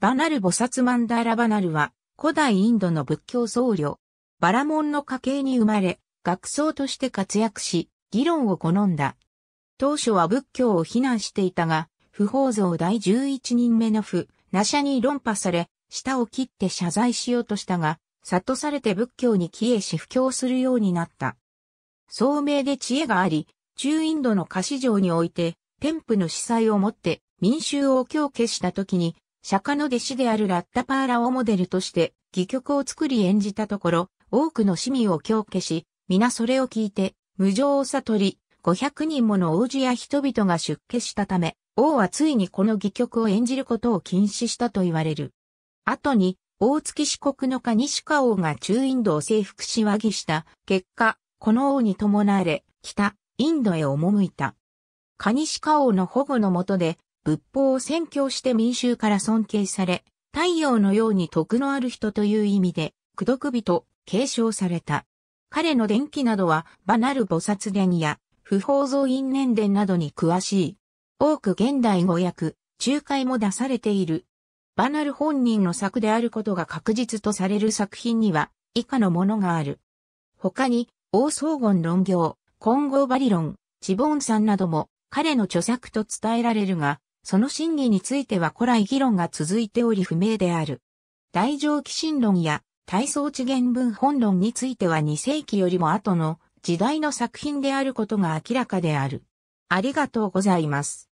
バナル菩薩マンダーラバナルは、古代インドの仏教僧侶、バラモンの家系に生まれ、学僧として活躍し、議論を好んだ。当初は仏教を非難していたが、不法像第11人目の不、ナシャに論破され、舌を切って謝罪しようとしたが、悟されて仏教に帰依し布教するようになった。聡明で知恵があり、中インドの菓子城において、天賦の司祭をもって民衆を強日消した時に、釈迦の弟子であるラッタパーラをモデルとして、戯曲を作り演じたところ、多くの市民を狂気し、皆それを聞いて、無常を悟り、500人もの王子や人々が出家したため、王はついにこの戯曲を演じることを禁止したと言われる。後に、大月四国の蟹シカ王が中インドを征服し和議した結果、この王に伴われ、北、インドへ赴いた。蟹シカ王の保護のもとで、仏法を宣教して民衆から尊敬され、太陽のように徳のある人という意味で、苦毒人、継承された。彼の伝記などは、バナル菩薩伝や、不法増因年伝などに詳しい。多く現代語訳、仲介も出されている。バナル本人の作であることが確実とされる作品には、以下のものがある。他に、王荘言論行、混合バリロン、チボンさんなども、彼の著作と伝えられるが、その真偽については古来議論が続いており不明である。大乗寄進論や体操知原文本論については2世紀よりも後の時代の作品であることが明らかである。ありがとうございます。